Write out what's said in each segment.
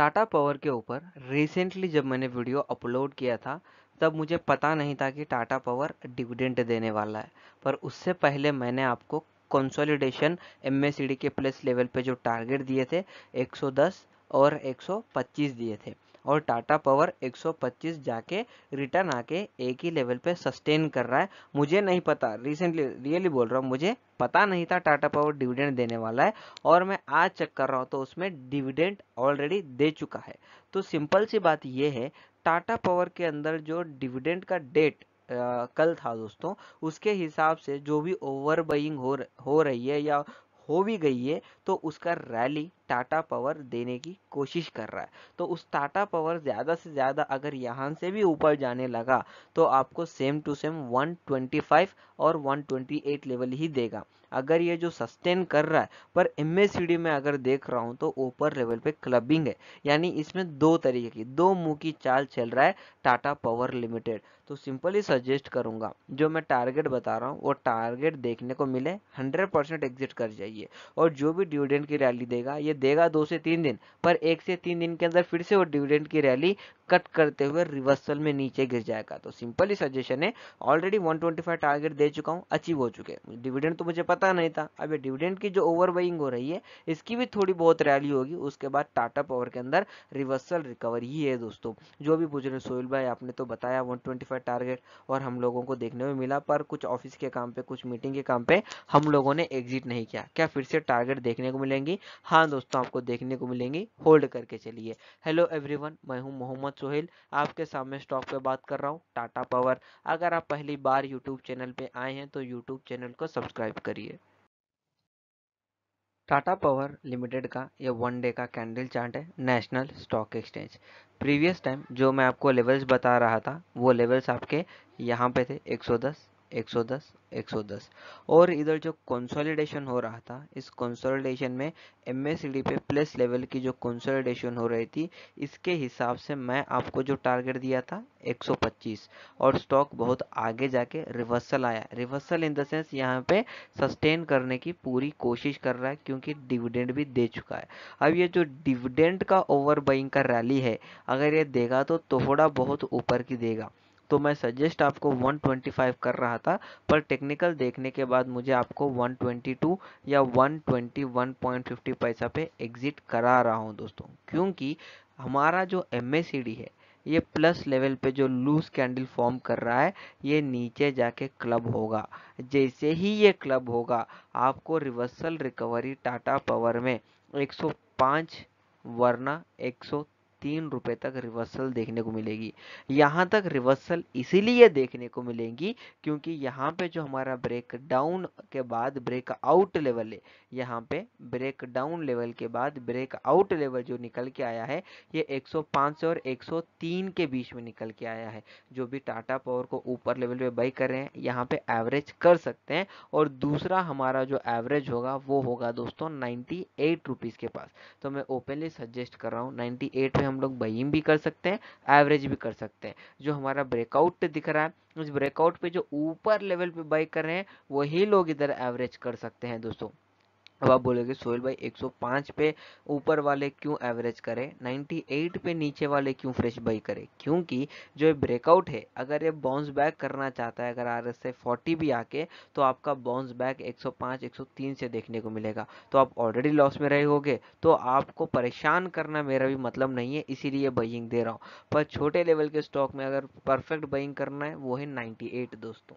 Tata power के ऊपर recently जब मैंने वीडियो अपलोड किया था तब मुझे पता नहीं था कि टाटा पावर डिविडेंड देने वाला है पर उससे पहले मैंने आपको consolidation M K plus level पे जो टारगेट दिए थे 110 और 125 दिए थे और टाटा पावर 125 जाके रिटर्न आके एक ही लेवल पे सस्टेन कर रहा है मुझे नहीं पता रिसेंटली रियली बोल रहा हूँ मुझे पता नहीं था टाटा पावर डिविडेंड देने वाला है और मैं आज चेक कर रहा हूँ तो उसमें डिविडेंड ऑलरेडी दे चुका है तो सिंपल सी बात यह है टाटा पावर के अंदर जो डिविडेंड का डेट Uh, कल था दोस्तों उसके हिसाब से जो भी ओवर बइंग हो हो रही है या हो भी गई है तो उसका रैली टाटा पावर देने की कोशिश कर रहा है तो उस टाटा पावर ज़्यादा से ज़्यादा अगर यहाँ से भी ऊपर जाने लगा तो आपको सेम टू सेम 125 और 128 लेवल ही देगा अगर ये जो सस्टेन कर रहा है पर एम में अगर देख रहा हूँ तो ऊपर लेवल पे क्लबिंग है यानी इसमें दो तरीके की दो मुंह की चाल चल रहा है टाटा पावर लिमिटेड तो सिंपली सजेस्ट करूंगा जो मैं टारगेट बता रहा हूँ वो टारगेट देखने को मिले 100 परसेंट एग्जिट कर जाइए और जो भी डिविडेंड की रैली देगा ये देगा दो से तीन दिन पर एक से तीन दिन के अंदर फिर से वो डिविडेंड की रैली कट करते हुए रिवर्सल में नीचे गिर जाएगा तो सिंपली सजेशन है ऑलरेडी 125 टारगेट दे चुका हूँ अचीव हो चुके डिविडेंड तो मुझे पता नहीं था अब डिविडेंड की जो ओवर हो रही है इसकी भी थोड़ी बहुत रैली होगी उसके बाद टाटा पावर के अंदर रिवर्सल रिकवरी ही है दोस्तों जो भी पूछ रहे सोहेल भाई आपने तो बताया वन टारगेट और हम लोगों को देखने में मिला पर कुछ ऑफिस के काम पे कुछ मीटिंग के काम पे हम लोगों ने एग्जिट नहीं किया क्या फिर से टारगेट देखने को मिलेंगी हाँ दोस्तों आपको देखने को मिलेंगी होल्ड करके चलिए हेलो एवरीवन मैं हूँ मोहम्मद सुहेल आपके सामने स्टॉक पे बात कर रहा हूँ टाटा पावर अगर आप पहली बार यूट्यूब चैनल पे आए हैं तो यूट्यूब चैनल को सब्सक्राइब करिए टाटा पावर लिमिटेड का यह वन डे का कैंडल चार्ट है national stock exchange previous time जो मैं आपको लेवल्स बता रहा था वो लेवल्स आपके यहाँ पे थे 110 110 110 और इधर जो कंसोलिडेशन हो रहा था इस कंसोलिडेशन में एम पे प्लस लेवल की जो कंसोलिडेशन हो रही थी इसके हिसाब से मैं आपको जो टारगेट दिया था 125 और स्टॉक बहुत आगे जाके रिवर्सल आया रिवर्सल इन द सेंस यहाँ पे सस्टेन करने की पूरी कोशिश कर रहा है क्योंकि डिविडेंड भी दे चुका है अब ये जो डिविडेंड का ओवर बाइंग का रैली है अगर ये देगा तो थोड़ा बहुत ऊपर की देगा तो मैं सजेस्ट आपको 125 कर रहा था पर टेक्निकल देखने के बाद मुझे आपको 122 या 121.50 पैसा पे एग्जिट करा रहा हूँ दोस्तों क्योंकि हमारा जो एम है ये प्लस लेवल पे जो लूज कैंडल फॉर्म कर रहा है ये नीचे जाके क्लब होगा जैसे ही ये क्लब होगा आपको रिवर्सल रिकवरी टाटा पावर में 105 वरना तीन रुपए तक रिवर्सल देखने को मिलेगी यहाँ तक रिवर्सल इसीलिए देखने को मिलेगी क्योंकि यहाँ पे जो हमारा ब्रेक डाउन के बाद ब्रेक आउट लेवल है यहाँ पे ब्रेक डाउन लेवल के बाद ब्रेक आउट लेवल जो निकल के आया है ये 105 से और 103 के बीच में निकल के आया है जो भी टाटा पावर को ऊपर लेवल पे बाई कर रहे हैं यहाँ पे एवरेज कर सकते हैं और दूसरा हमारा जो एवरेज होगा वो होगा दोस्तों नाइन्टी एट के पास तो मैं ओपनली सजेस्ट कर रहा हूँ नाइन्टी पे हम लोग बइम भी कर सकते हैं एवरेज भी कर सकते हैं जो हमारा ब्रेकआउट दिख रहा है उस ब्रेकआउट पे जो ऊपर लेवल पे बाई कर रहे हैं वही लोग इधर एवरेज कर सकते हैं दोस्तों अब आप बोलोगे सोहेल भाई 105 पे ऊपर वाले क्यों एवरेज करें 98 पे नीचे वाले क्यों फ्रेश बाई करें क्योंकि जो ये ब्रेकआउट है अगर ये बाउंस बैक करना चाहता है अगर आर एस फोर्टी भी आके तो आपका बाउंस बैक 105 103 से देखने को मिलेगा तो आप ऑलरेडी लॉस में रहे होगे तो आपको परेशान करना मेरा भी मतलब नहीं है इसीलिए बइंग दे रहा हूँ पर छोटे लेवल के स्टॉक में अगर परफेक्ट बइंग करना है वो है नाइन्टी दोस्तों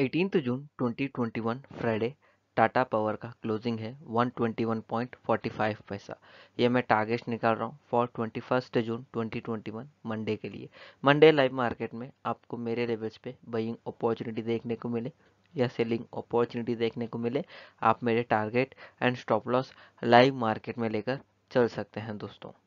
eighteenth June 2021 Friday Tata power का क्लोजिंग है 121.45 पैसा ये मैं टारगेट निकाल रहा हूँ for twenty first June 2021 Monday के लिए मंडे लाइव मार्केट में आपको मेरे लेवल्स पे बइंग अपॉर्चुनिटी देखने को मिले या सेलिंग अपॉर्चुनिटी देखने को मिले आप मेरे target and stop loss live market में लेकर चल सकते हैं दोस्तों